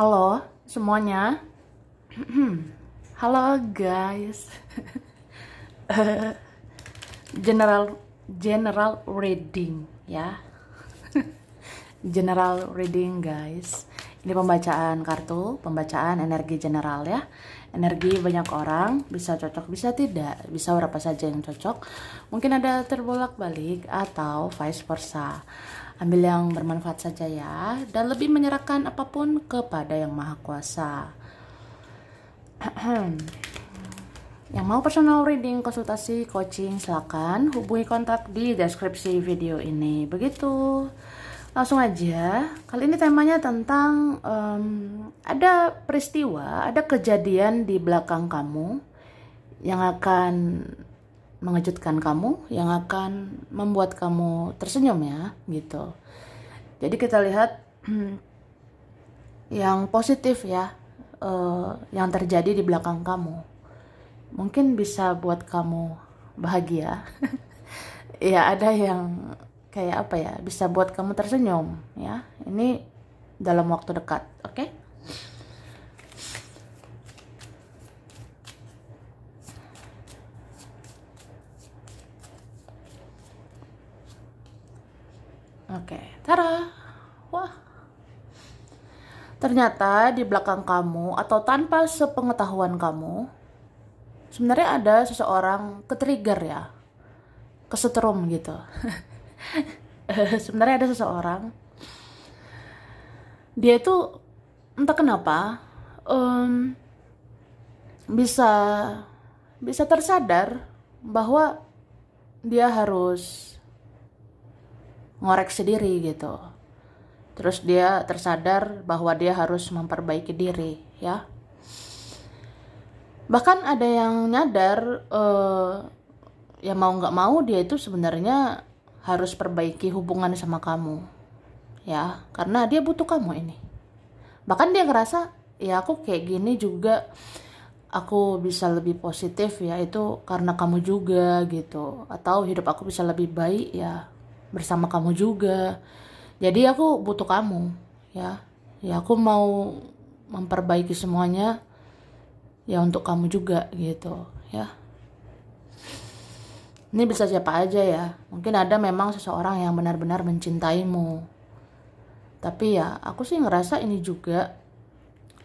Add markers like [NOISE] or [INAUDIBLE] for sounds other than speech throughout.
Halo semuanya. [CLEARS THROAT] Halo guys. [LAUGHS] general general reading ya. [LAUGHS] general reading guys. Ini pembacaan kartu, pembacaan energi general ya. Energi banyak orang bisa cocok bisa tidak, bisa berapa saja yang cocok. Mungkin ada terbolak-balik atau vice versa Ambil yang bermanfaat saja ya, dan lebih menyerahkan apapun kepada Yang Maha Kuasa. [CLEARS THROAT] Yang mau personal reading, konsultasi, coaching, silakan hubungi kontak di deskripsi video ini. Begitu, langsung aja. Kali ini temanya tentang um, ada peristiwa, ada kejadian di belakang kamu yang akan mengejutkan kamu, yang akan membuat kamu tersenyum ya, gitu. Jadi kita lihat [CLEARS THROAT] yang positif ya, uh, yang terjadi di belakang kamu. Mungkin bisa buat kamu bahagia. [LAUGHS] ya ada yang kayak apa ya, bisa buat kamu tersenyum ya. Ini dalam waktu dekat, oke? Okay? Oke, Tara. Wah. Ternyata di belakang kamu atau tanpa sepengetahuan kamu, sebenarnya ada seseorang ketrigger ya. Kesetrum gitu. [LAUGHS] sebenarnya ada seseorang dia itu entah kenapa um, bisa bisa tersadar bahwa dia harus ngorek sendiri gitu. Terus dia tersadar bahwa dia harus memperbaiki diri, ya. Bahkan ada yang nyadar uh, ya mau nggak mau dia itu sebenarnya harus perbaiki hubungan sama kamu, ya. Karena dia butuh kamu ini. Bahkan dia ngerasa ya aku kayak gini juga aku bisa lebih positif ya itu karena kamu juga gitu atau hidup aku bisa lebih baik ya bersama kamu juga jadi aku butuh kamu ya ya aku mau memperbaiki semuanya ya untuk kamu juga gitu ya ini bisa siapa aja ya mungkin ada memang seseorang yang benar-benar mencintaimu tapi ya aku sih ngerasa ini juga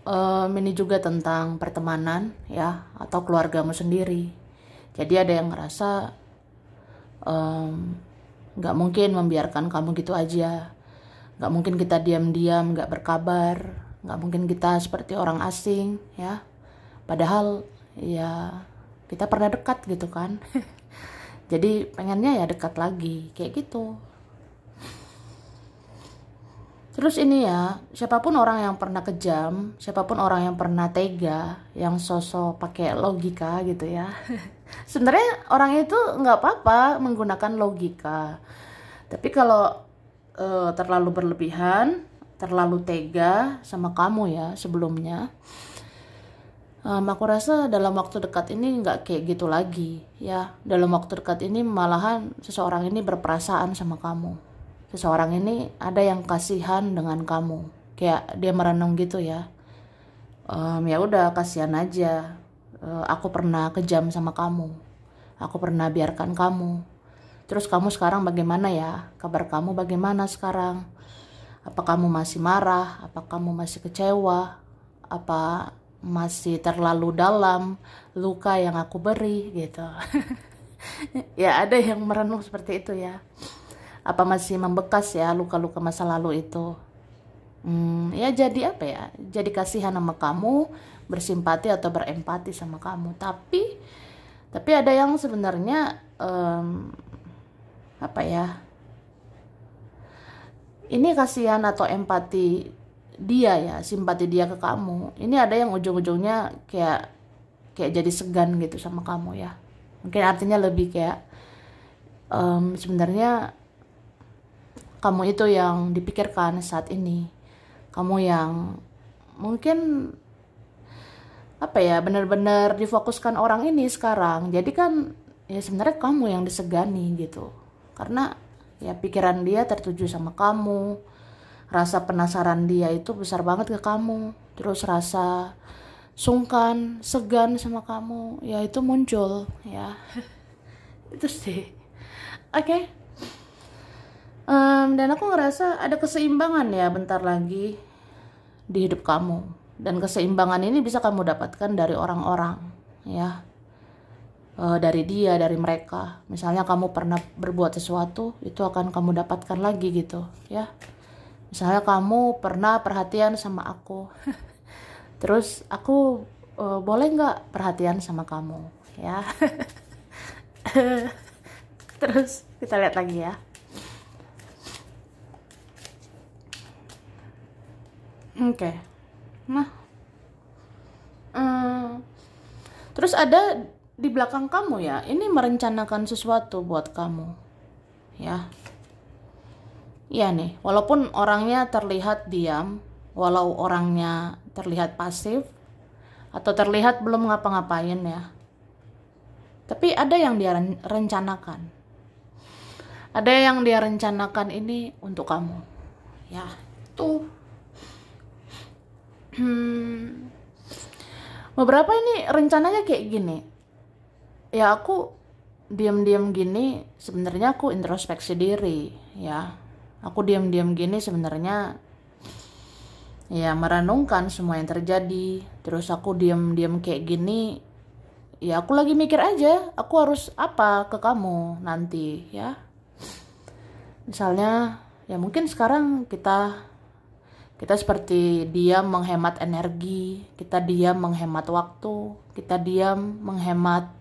um, ini juga tentang pertemanan ya atau keluargamu sendiri jadi ada yang ngerasa um, nggak mungkin membiarkan kamu gitu aja. nggak mungkin kita diam-diam, nggak berkabar. nggak mungkin kita seperti orang asing, ya. Padahal, ya, kita pernah dekat gitu kan. [LAUGHS] Jadi pengennya ya dekat lagi, kayak gitu. Terus ini ya, siapapun orang yang pernah kejam, siapapun orang yang pernah tega, yang sosok pakai logika gitu ya. [LAUGHS] Sebenarnya orang itu nggak apa-apa menggunakan logika. Tapi kalau uh, terlalu berlebihan, terlalu tega sama kamu ya sebelumnya, um, aku rasa dalam waktu dekat ini nggak kayak gitu lagi ya dalam waktu dekat ini malahan seseorang ini berperasaan sama kamu seseorang ini ada yang kasihan dengan kamu kayak dia merenung gitu ya um, ya udah kasihan aja uh, aku pernah kejam sama kamu aku pernah biarkan kamu terus kamu sekarang bagaimana ya kabar kamu bagaimana sekarang apa kamu masih marah apa kamu masih kecewa apa masih terlalu dalam luka yang aku beri gitu [LAUGHS] ya ada yang merenung seperti itu ya apa masih membekas ya luka-luka masa lalu itu hmm, ya jadi apa ya jadi kasihan sama kamu bersimpati atau berempati sama kamu tapi tapi ada yang sebenarnya um, apa ya ini kasihan atau empati dia ya simpati dia ke kamu ini ada yang ujung-ujungnya kayak kayak jadi segan gitu sama kamu ya mungkin artinya lebih kayak um, sebenarnya kamu itu yang dipikirkan saat ini kamu yang mungkin apa ya benar-benar difokuskan orang ini sekarang jadi kan ya sebenarnya kamu yang disegani gitu karena ya pikiran dia tertuju sama kamu rasa penasaran dia itu besar banget ke kamu terus rasa sungkan segan sama kamu ya itu muncul ya [LAUGHS] itu sih oke okay um, dan aku ngerasa ada keseimbangan ya bentar lagi di hidup kamu dan keseimbangan ini bisa kamu dapatkan dari orang-orang ya uh, dari dia dari mereka misalnya kamu pernah berbuat sesuatu itu akan kamu dapatkan lagi gitu ya misalnya kamu pernah perhatian sama aku [LAUGHS] terus aku uh, boleh nggak perhatian sama kamu ya [LAUGHS] terus kita lihat lagi ya Oke. Okay. Nah. Hmm. Terus ada di belakang kamu ya. Ini merencanakan sesuatu buat kamu. Ya. Iya nih, walaupun orangnya terlihat diam, walau orangnya terlihat pasif atau terlihat belum ngapa-ngapain ya. Tapi ada yang dia rencanakan. Ada yang dia rencanakan ini untuk kamu. Ya, tuh beberapa ini rencananya kayak gini ya aku diam-diam gini sebenarnya aku introspeksi diri ya aku diam-diam gini sebenarnya ya merenungkan semua yang terjadi terus aku diam-diam kayak gini ya aku lagi mikir aja aku harus apa ke kamu nanti ya misalnya ya mungkin sekarang kita kita seperti diam menghemat energi, kita diam menghemat waktu, kita diam menghemat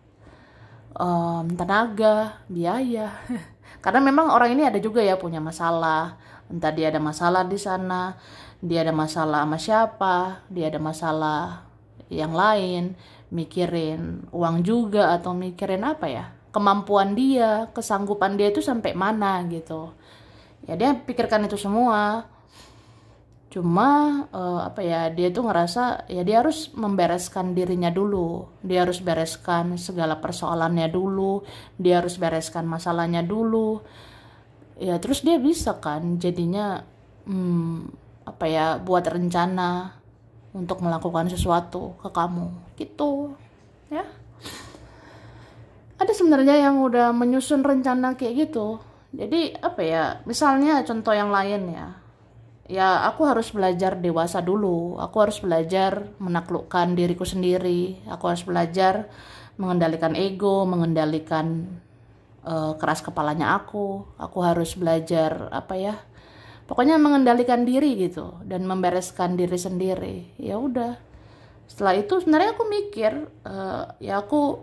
um, tenaga, biaya. [LAUGHS] Karena memang orang ini ada juga ya punya masalah. Entah dia ada masalah di sana, dia ada masalah sama siapa, dia ada masalah yang lain, mikirin uang juga atau mikirin apa ya? Kemampuan dia, kesanggupan dia itu sampai mana gitu. Ya dia pikirkan itu semua cuma uh, apa ya dia tuh ngerasa ya dia harus membereskan dirinya dulu dia harus bereskan segala persoalannya dulu dia harus bereskan masalahnya dulu ya terus dia bisa kan jadinya hmm, apa ya buat rencana untuk melakukan sesuatu ke kamu gitu ya ada sebenarnya yang udah menyusun rencana kayak gitu jadi apa ya misalnya contoh yang lain ya ya aku harus belajar dewasa dulu aku harus belajar menaklukkan diriku sendiri aku harus belajar mengendalikan ego mengendalikan uh, keras kepalanya aku aku harus belajar apa ya pokoknya mengendalikan diri gitu dan membereskan diri sendiri ya udah setelah itu sebenarnya aku mikir uh, ya aku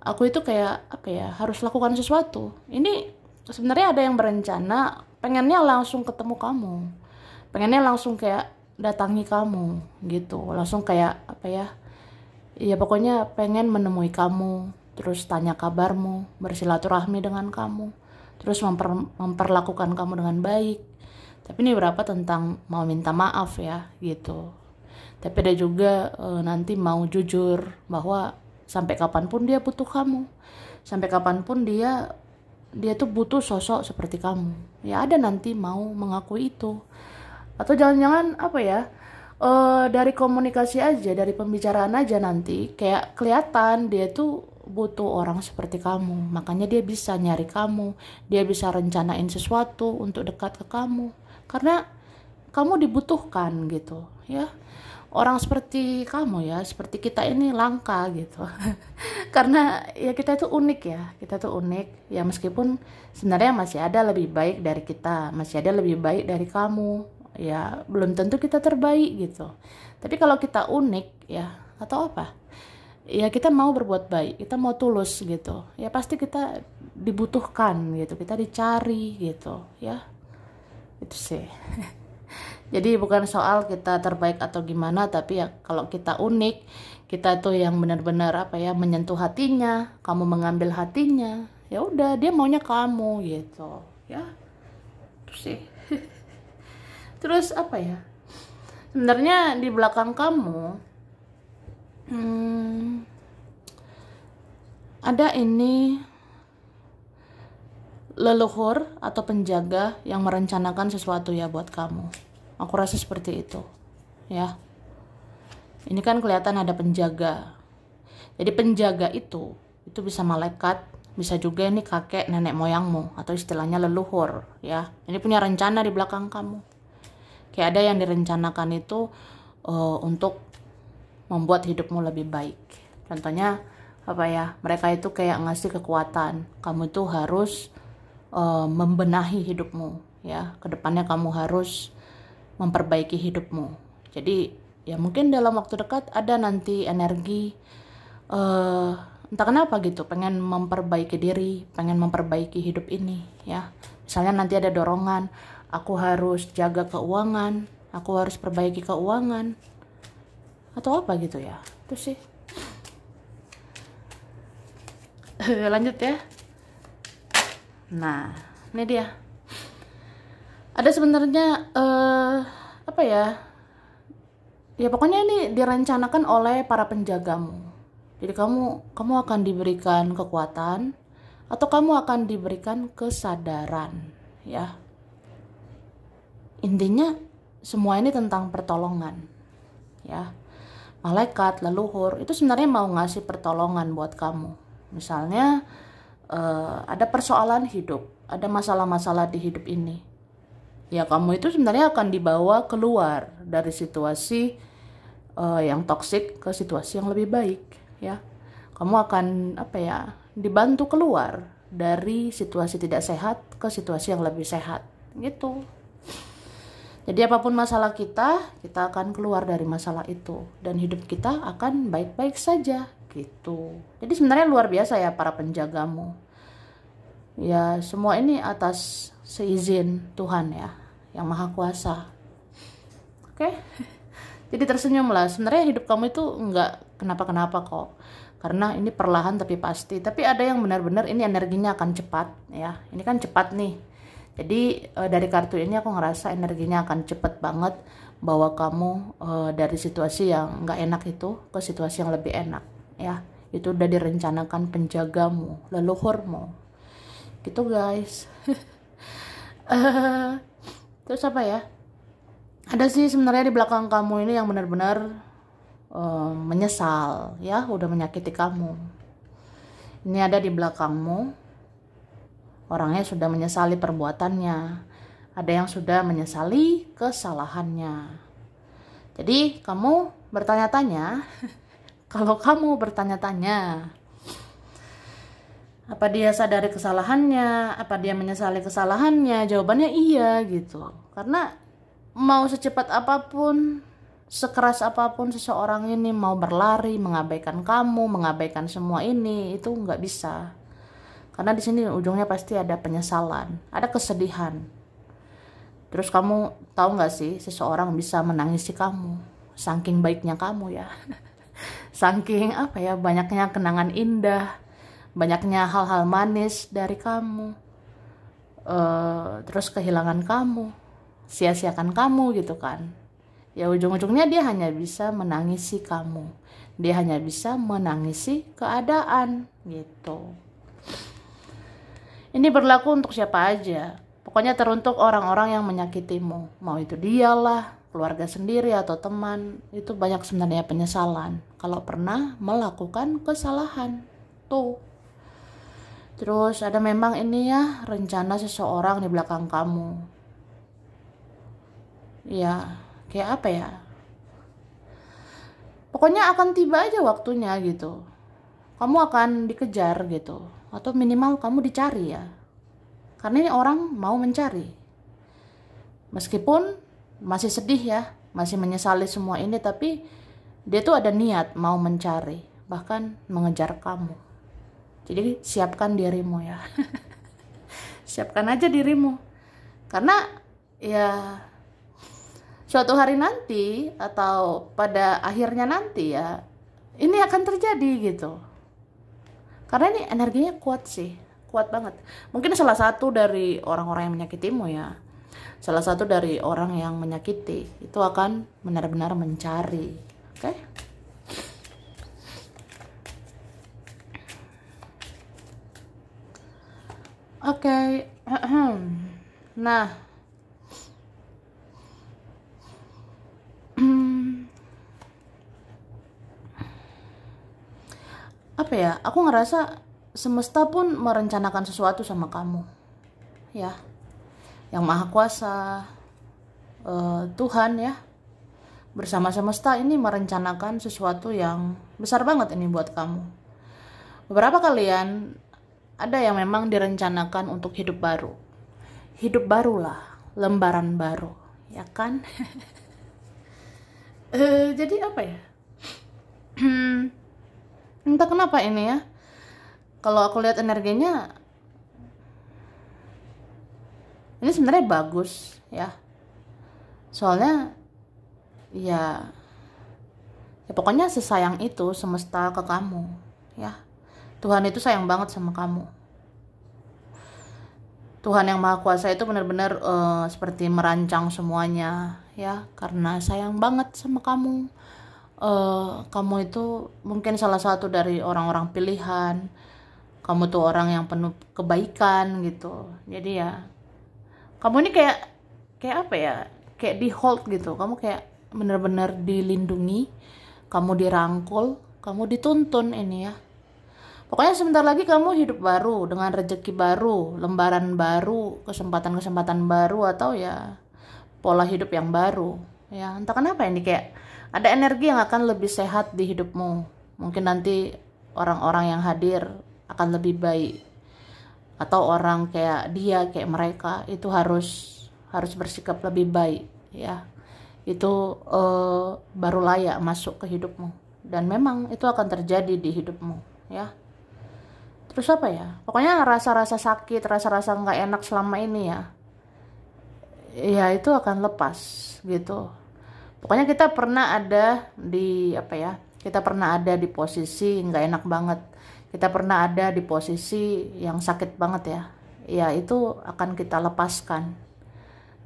aku itu kayak apa ya harus lakukan sesuatu ini sebenarnya ada yang berencana pengennya langsung ketemu kamu pengennya langsung kayak datangi kamu gitu langsung kayak apa ya ya pokoknya pengen menemui kamu terus tanya kabarmu bersilaturahmi dengan kamu terus memper, memperlakukan kamu dengan baik tapi ini berapa tentang mau minta maaf ya gitu tapi ada juga e, nanti mau jujur bahwa sampai kapanpun dia butuh kamu sampai kapanpun dia dia tuh butuh sosok seperti kamu ya ada nanti mau mengakui itu atau jangan-jangan apa ya uh, dari komunikasi aja dari pembicaraan aja nanti kayak kelihatan dia tuh butuh orang seperti kamu makanya dia bisa nyari kamu dia bisa rencanain sesuatu untuk dekat ke kamu karena kamu dibutuhkan gitu ya orang seperti kamu ya seperti kita ini langka gitu [LAUGHS] karena ya kita itu unik ya kita tuh unik ya meskipun sebenarnya masih ada lebih baik dari kita masih ada lebih baik dari kamu ya belum tentu kita terbaik gitu tapi kalau kita unik ya atau apa ya kita mau berbuat baik kita mau tulus gitu ya pasti kita dibutuhkan gitu kita dicari gitu ya itu sih [LAUGHS] Jadi bukan soal kita terbaik atau gimana, tapi ya kalau kita unik, kita tuh yang benar-benar apa ya menyentuh hatinya, kamu mengambil hatinya, ya udah dia maunya kamu gitu, ya. Terus gitu sih. [LAUGHS] Terus apa ya? Sebenarnya di belakang kamu hmm, ada ini leluhur atau penjaga yang merencanakan sesuatu ya buat kamu. Aku rasa seperti itu. Ya. Ini kan kelihatan ada penjaga. Jadi penjaga itu itu bisa malaikat, bisa juga ini kakek nenek moyangmu atau istilahnya leluhur ya. Ini punya rencana di belakang kamu. Kayak ada yang direncanakan itu uh, untuk membuat hidupmu lebih baik. Contohnya apa ya? Mereka itu kayak ngasih kekuatan. Kamu itu harus uh, membenahi hidupmu ya. Kedepannya kamu harus memperbaiki hidupmu. Jadi ya mungkin dalam waktu dekat ada nanti energi uh, entah kenapa gitu, pengen memperbaiki diri, pengen memperbaiki hidup ini ya. Misalnya nanti ada dorongan, aku harus jaga keuangan, aku harus perbaiki keuangan atau apa gitu ya. Terus sih. [LAUGHS] Lanjut ya. Nah, ini dia ada sebenarnya uh, apa ya ya pokoknya ini direncanakan oleh para penjagamu jadi kamu kamu akan diberikan kekuatan atau kamu akan diberikan kesadaran ya intinya semua ini tentang pertolongan ya malaikat leluhur itu sebenarnya mau ngasih pertolongan buat kamu misalnya uh, ada persoalan hidup ada masalah-masalah di hidup ini ya kamu itu sebenarnya akan dibawa keluar dari situasi uh, yang toksik ke situasi yang lebih baik ya kamu akan apa ya dibantu keluar dari situasi tidak sehat ke situasi yang lebih sehat gitu jadi apapun masalah kita, kita akan keluar dari masalah itu dan hidup kita akan baik-baik saja gitu. Jadi sebenarnya luar biasa ya para penjagamu. Ya, semua ini atas seizin Tuhan ya yang maha kuasa oke okay? [LAUGHS] jadi tersenyumlah sebenarnya hidup kamu itu nggak kenapa-kenapa kok karena ini perlahan tapi pasti tapi ada yang benar-benar ini energinya akan cepat ya ini kan cepat nih jadi eh, dari kartu ini aku ngerasa energinya akan cepat banget bawa kamu eh, dari situasi yang nggak enak itu ke situasi yang lebih enak ya itu udah direncanakan penjagamu leluhurmu gitu guys [LAUGHS] [LAUGHS] terus apa ya ada sih sebenarnya di belakang kamu ini yang benar-benar uh, menyesal ya udah menyakiti kamu ini ada di belakangmu orangnya sudah menyesali perbuatannya ada yang sudah menyesali kesalahannya jadi kamu bertanya-tanya [LAUGHS] kalau kamu bertanya-tanya apa dia sadari kesalahannya? Apa dia menyesali kesalahannya? Jawabannya iya gitu. Karena mau secepat apapun, sekeras apapun seseorang ini mau berlari, mengabaikan kamu, mengabaikan semua ini, itu nggak bisa. Karena di sini ujungnya pasti ada penyesalan, ada kesedihan. Terus kamu tahu nggak sih seseorang bisa menangisi kamu, saking baiknya kamu ya, [LAUGHS] saking apa ya banyaknya kenangan indah, banyaknya hal-hal manis dari kamu uh, terus kehilangan kamu sia-siakan kamu gitu kan ya ujung-ujungnya dia hanya bisa menangisi kamu dia hanya bisa menangisi keadaan gitu ini berlaku untuk siapa aja pokoknya teruntuk orang-orang yang menyakitimu mau itu dialah keluarga sendiri atau teman itu banyak sebenarnya penyesalan kalau pernah melakukan kesalahan tuh Terus ada memang ini ya rencana seseorang di belakang kamu. Ya, kayak apa ya? Pokoknya akan tiba aja waktunya gitu. Kamu akan dikejar gitu atau minimal kamu dicari ya. Karena ini orang mau mencari. Meskipun masih sedih ya, masih menyesali semua ini tapi dia tuh ada niat mau mencari, bahkan mengejar kamu. Jadi siapkan dirimu ya. [LAUGHS] siapkan aja dirimu. Karena ya suatu hari nanti atau pada akhirnya nanti ya ini akan terjadi gitu. Karena ini energinya kuat sih, kuat banget. Mungkin salah satu dari orang-orang yang menyakitimu ya. Salah satu dari orang yang menyakiti itu akan benar-benar mencari. Oke? Okay? Oke. Okay. Nah. Apa ya? Aku ngerasa semesta pun merencanakan sesuatu sama kamu. Ya. Yang Maha Kuasa uh, Tuhan ya. Bersama semesta ini merencanakan sesuatu yang besar banget ini buat kamu. Beberapa kalian ada yang memang direncanakan untuk hidup baru. Hidup barulah, lembaran baru, ya kan? [LAUGHS] e, jadi apa ya? Hmm, entah kenapa ini ya. Kalau aku lihat energinya ini sebenarnya bagus ya. Soalnya ya ya pokoknya sesayang itu semesta ke kamu ya Tuhan itu sayang banget sama kamu. Tuhan yang Maha Kuasa itu benar-benar uh, seperti merancang semuanya ya karena sayang banget sama kamu. Uh, kamu itu mungkin salah satu dari orang-orang pilihan. Kamu tuh orang yang penuh kebaikan gitu. Jadi ya kamu ini kayak kayak apa ya? Kayak di hold gitu. Kamu kayak benar-benar dilindungi, kamu dirangkul, kamu dituntun ini ya Pokoknya sebentar lagi kamu hidup baru dengan rejeki baru, lembaran baru, kesempatan-kesempatan baru atau ya pola hidup yang baru. Ya, entah kenapa ini kayak ada energi yang akan lebih sehat di hidupmu. Mungkin nanti orang-orang yang hadir akan lebih baik atau orang kayak dia kayak mereka itu harus harus bersikap lebih baik ya itu uh, baru layak masuk ke hidupmu dan memang itu akan terjadi di hidupmu ya terus apa ya pokoknya rasa-rasa sakit rasa-rasa nggak enak selama ini ya ya itu akan lepas gitu pokoknya kita pernah ada di apa ya kita pernah ada di posisi nggak enak banget kita pernah ada di posisi yang sakit banget ya ya itu akan kita lepaskan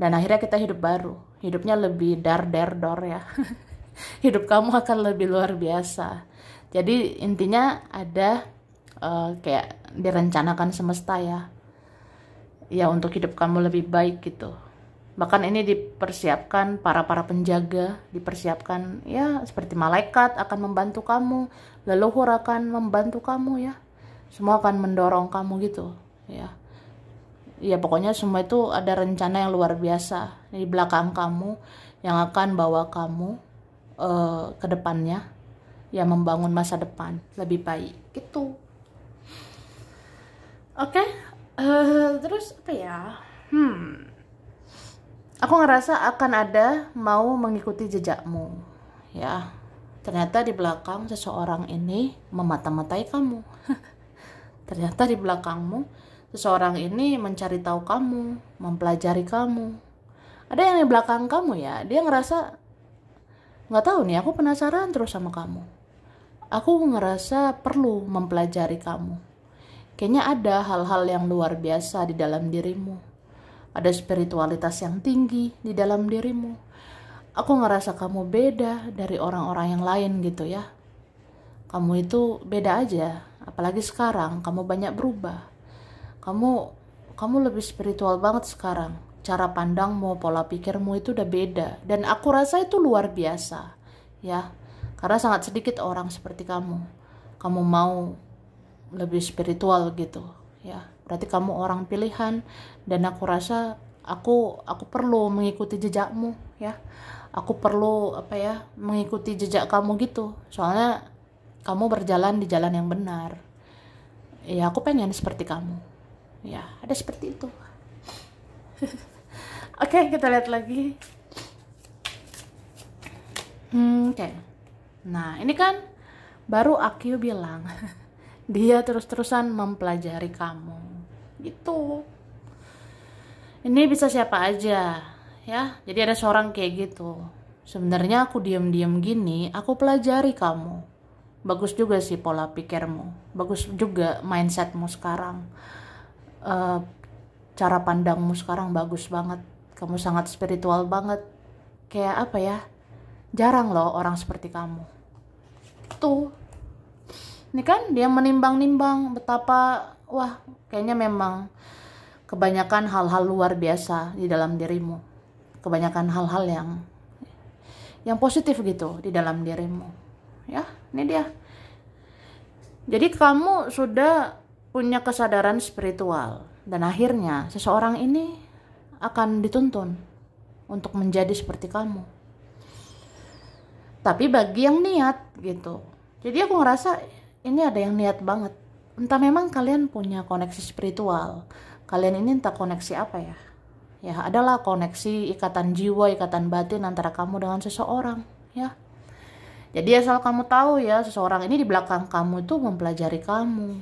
dan akhirnya kita hidup baru hidupnya lebih dar dar dor ya [LAUGHS] hidup kamu akan lebih luar biasa jadi intinya ada uh, kayak direncanakan semesta ya ya untuk hidup kamu lebih baik gitu bahkan ini dipersiapkan para para penjaga dipersiapkan ya seperti malaikat akan membantu kamu leluhur akan membantu kamu ya semua akan mendorong kamu gitu ya ya pokoknya semua itu ada rencana yang luar biasa di belakang kamu yang akan bawa kamu uh, ke depannya ya membangun masa depan lebih baik gitu oke okay. uh, eh, terus apa ya hmm aku ngerasa akan ada mau mengikuti jejakmu ya ternyata di belakang seseorang ini memata-matai kamu [LAUGHS] ternyata di belakangmu seseorang ini mencari tahu kamu mempelajari kamu ada yang di belakang kamu ya dia ngerasa nggak tahu nih aku penasaran terus sama kamu aku ngerasa perlu mempelajari kamu Kayaknya ada hal-hal yang luar biasa di dalam dirimu. Ada spiritualitas yang tinggi di dalam dirimu. Aku ngerasa kamu beda dari orang-orang yang lain gitu ya. Kamu itu beda aja, apalagi sekarang kamu banyak berubah. Kamu kamu lebih spiritual banget sekarang. Cara pandangmu, pola pikirmu itu udah beda dan aku rasa itu luar biasa. Ya, karena sangat sedikit orang seperti kamu. Kamu mau lebih spiritual gitu ya berarti kamu orang pilihan dan aku rasa aku aku perlu mengikuti jejakmu ya aku perlu apa ya mengikuti jejak kamu gitu soalnya kamu berjalan di jalan yang benar ya aku pengen seperti kamu ya ada seperti itu [LAUGHS] oke okay, kita lihat lagi hmm, oke okay. nah ini kan baru Akio bilang [LAUGHS] dia terus-terusan mempelajari kamu gitu ini bisa siapa aja ya jadi ada seorang kayak gitu sebenarnya aku diam-diam gini aku pelajari kamu bagus juga sih pola pikirmu bagus juga mindsetmu sekarang uh, cara pandangmu sekarang bagus banget kamu sangat spiritual banget kayak apa ya jarang loh orang seperti kamu tuh ini kan dia menimbang-nimbang betapa wah kayaknya memang kebanyakan hal-hal luar biasa di dalam dirimu kebanyakan hal-hal yang yang positif gitu di dalam dirimu ya ini dia jadi kamu sudah punya kesadaran spiritual dan akhirnya seseorang ini akan dituntun untuk menjadi seperti kamu tapi bagi yang niat gitu jadi aku ngerasa ini ada yang niat banget entah memang kalian punya koneksi spiritual kalian ini entah koneksi apa ya ya adalah koneksi ikatan jiwa ikatan batin antara kamu dengan seseorang ya jadi asal kamu tahu ya seseorang ini di belakang kamu itu mempelajari kamu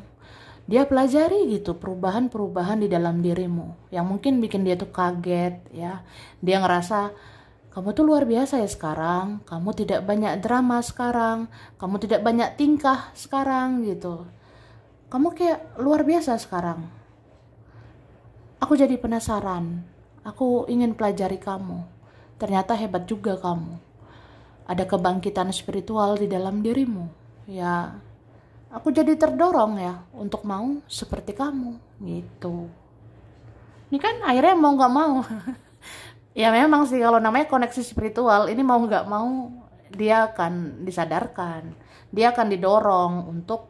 dia pelajari gitu perubahan-perubahan di dalam dirimu yang mungkin bikin dia tuh kaget ya dia ngerasa kamu tuh luar biasa ya sekarang, kamu tidak banyak drama sekarang, kamu tidak banyak tingkah sekarang gitu. Kamu kayak luar biasa sekarang. Aku jadi penasaran, aku ingin pelajari kamu. Ternyata hebat juga kamu. Ada kebangkitan spiritual di dalam dirimu. Ya, aku jadi terdorong ya untuk mau seperti kamu gitu. Ini kan akhirnya mau gak mau. [LAUGHS] ya memang sih kalau namanya koneksi spiritual ini mau nggak mau dia akan disadarkan dia akan didorong untuk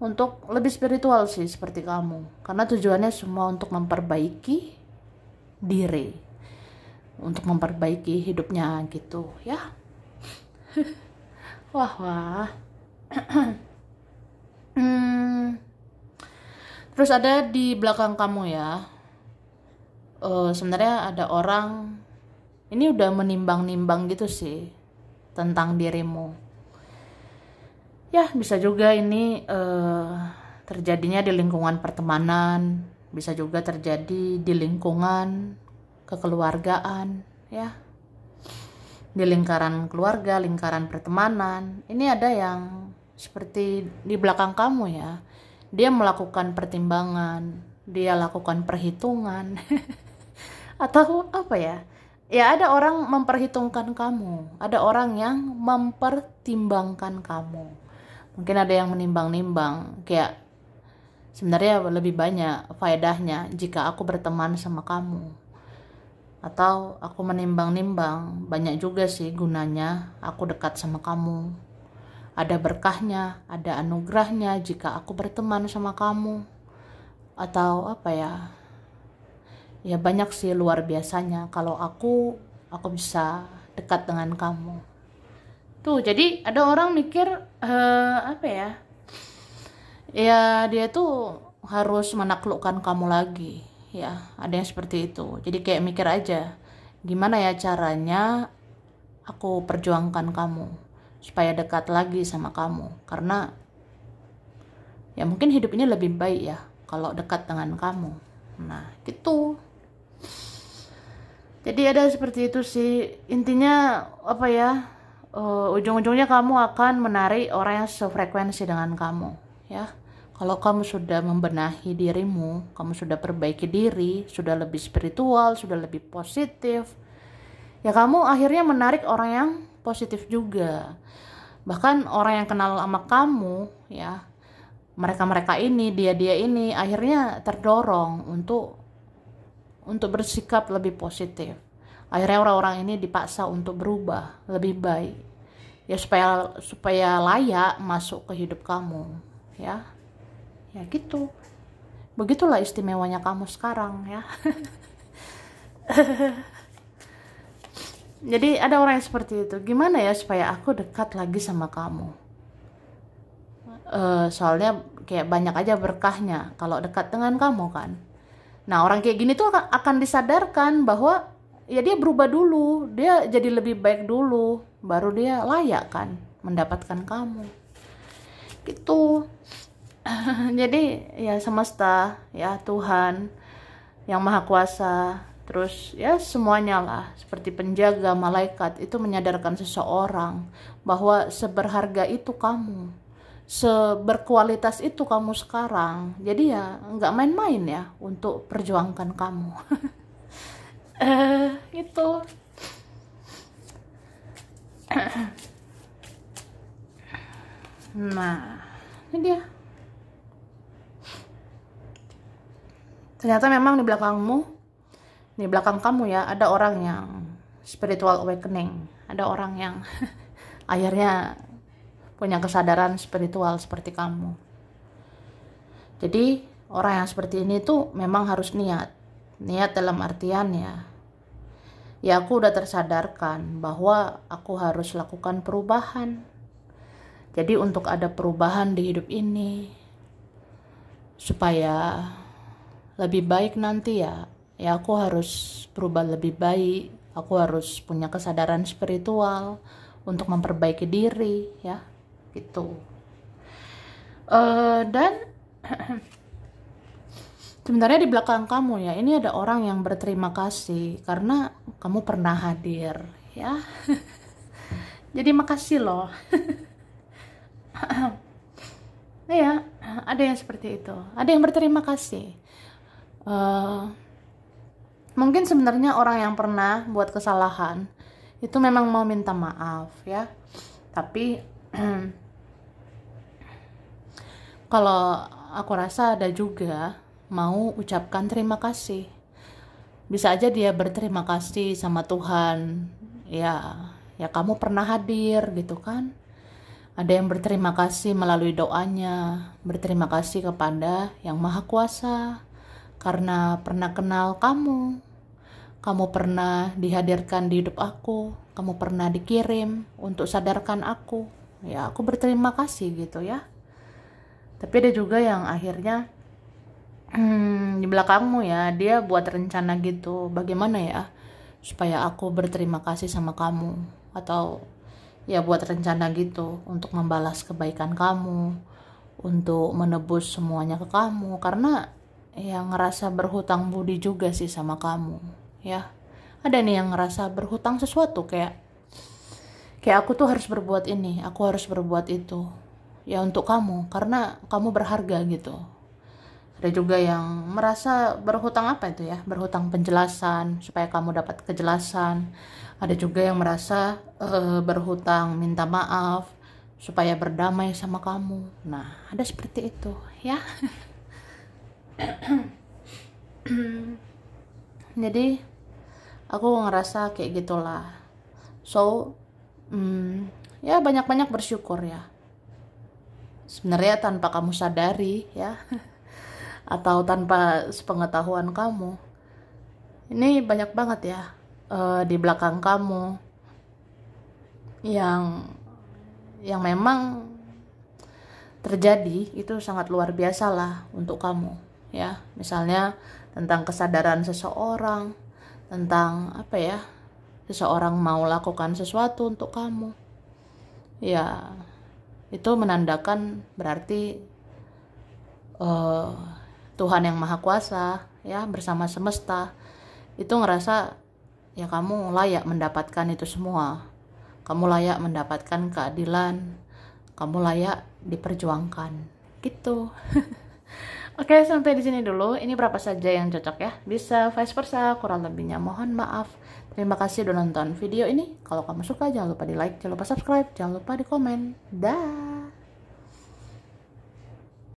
untuk lebih spiritual sih seperti kamu karena tujuannya semua untuk memperbaiki diri untuk memperbaiki hidupnya gitu ya [LAUGHS] wah wah [CLEARS THROAT] hmm. terus ada di belakang kamu ya uh, sebenarnya ada orang ini udah menimbang-nimbang gitu sih tentang dirimu ya bisa juga ini uh, terjadinya di lingkungan pertemanan bisa juga terjadi di lingkungan kekeluargaan ya di lingkaran keluarga lingkaran pertemanan ini ada yang seperti di belakang kamu ya dia melakukan pertimbangan dia lakukan perhitungan [LAUGHS] atau apa ya ya ada orang memperhitungkan kamu ada orang yang mempertimbangkan kamu mungkin ada yang menimbang-nimbang kayak sebenarnya lebih banyak faedahnya jika aku berteman sama kamu atau aku menimbang-nimbang banyak juga sih gunanya aku dekat sama kamu ada berkahnya ada anugerahnya jika aku berteman sama kamu atau apa ya ya banyak sih luar biasanya kalau aku aku bisa dekat dengan kamu tuh jadi ada orang mikir uh, apa ya ya dia tuh harus menaklukkan kamu lagi ya ada yang seperti itu jadi kayak mikir aja gimana ya caranya aku perjuangkan kamu supaya dekat lagi sama kamu karena ya mungkin hidup ini lebih baik ya kalau dekat dengan kamu nah gitu jadi ada seperti itu sih intinya apa ya uh, ujung-ujungnya kamu akan menarik orang yang sefrekuensi dengan kamu ya kalau kamu sudah membenahi dirimu kamu sudah perbaiki diri sudah lebih spiritual sudah lebih positif ya kamu akhirnya menarik orang yang positif juga bahkan orang yang kenal sama kamu ya mereka-mereka ini dia-dia ini akhirnya terdorong untuk untuk bersikap lebih positif. Akhirnya orang-orang ini dipaksa untuk berubah lebih baik. Ya supaya supaya layak masuk ke hidup kamu, ya. Ya gitu. Begitulah istimewanya kamu sekarang, ya. [LAUGHS] Jadi ada orang yang seperti itu. Gimana ya supaya aku dekat lagi sama kamu? Uh, soalnya kayak banyak aja berkahnya kalau dekat dengan kamu kan Nah, orang kayak gini tuh akan, disadarkan bahwa ya dia berubah dulu, dia jadi lebih baik dulu, baru dia layak kan mendapatkan kamu. Gitu. [LAUGHS] jadi ya semesta, ya Tuhan yang Maha Kuasa, terus ya semuanya lah seperti penjaga malaikat itu menyadarkan seseorang bahwa seberharga itu kamu seberkualitas itu kamu sekarang jadi ya nggak main-main ya untuk perjuangkan kamu [LAUGHS] eh itu [CLEARS THROAT] nah ini dia ternyata memang di belakangmu di belakang kamu ya ada orang yang spiritual awakening ada orang yang [LAUGHS] akhirnya punya kesadaran spiritual seperti kamu. Jadi orang yang seperti ini tuh memang harus niat. Niat dalam artian ya, ya aku udah tersadarkan bahwa aku harus lakukan perubahan. Jadi untuk ada perubahan di hidup ini, supaya lebih baik nanti ya, ya aku harus berubah lebih baik, aku harus punya kesadaran spiritual untuk memperbaiki diri ya gitu uh, dan [CLEARS THROAT] sebenarnya di belakang kamu ya ini ada orang yang berterima kasih karena kamu pernah hadir ya [LAUGHS] jadi makasih loh nah [CLEARS THROAT] ya ada yang seperti itu ada yang berterima kasih uh, mungkin sebenarnya orang yang pernah buat kesalahan itu memang mau minta maaf ya tapi [CLEARS THROAT] kalau aku rasa ada juga mau ucapkan terima kasih bisa aja dia berterima kasih sama Tuhan ya ya kamu pernah hadir gitu kan ada yang berterima kasih melalui doanya berterima kasih kepada yang maha kuasa karena pernah kenal kamu kamu pernah dihadirkan di hidup aku kamu pernah dikirim untuk sadarkan aku ya aku berterima kasih gitu ya tapi ada juga yang akhirnya hmm, di belakangmu ya dia buat rencana gitu bagaimana ya supaya aku berterima kasih sama kamu atau ya buat rencana gitu untuk membalas kebaikan kamu untuk menebus semuanya ke kamu karena yang ngerasa berhutang budi juga sih sama kamu ya ada nih yang ngerasa berhutang sesuatu kayak kayak aku tuh harus berbuat ini aku harus berbuat itu ya untuk kamu karena kamu berharga gitu ada juga yang merasa berhutang apa itu ya berhutang penjelasan supaya kamu dapat kejelasan ada juga yang merasa uh, berhutang minta maaf supaya berdamai sama kamu nah ada seperti itu ya [CLEARS THROAT] jadi aku ngerasa kayak gitulah so mm, ya banyak-banyak bersyukur ya sebenarnya tanpa kamu sadari ya [LAUGHS] atau tanpa sepengetahuan kamu ini banyak banget ya uh, di belakang kamu yang yang memang terjadi itu sangat luar biasa lah untuk kamu ya misalnya tentang kesadaran seseorang tentang apa ya seseorang mau lakukan sesuatu untuk kamu ya itu menandakan berarti uh, Tuhan yang maha kuasa ya bersama semesta itu ngerasa ya kamu layak mendapatkan itu semua kamu layak mendapatkan keadilan kamu layak diperjuangkan gitu [LAUGHS] Oke, sampai di sini dulu. Ini berapa saja yang cocok ya? Bisa vice versa, kurang lebihnya mohon maaf. Terima kasih sudah nonton video ini. Kalau kamu suka, jangan lupa di like, jangan lupa subscribe, jangan lupa di komen. Dah.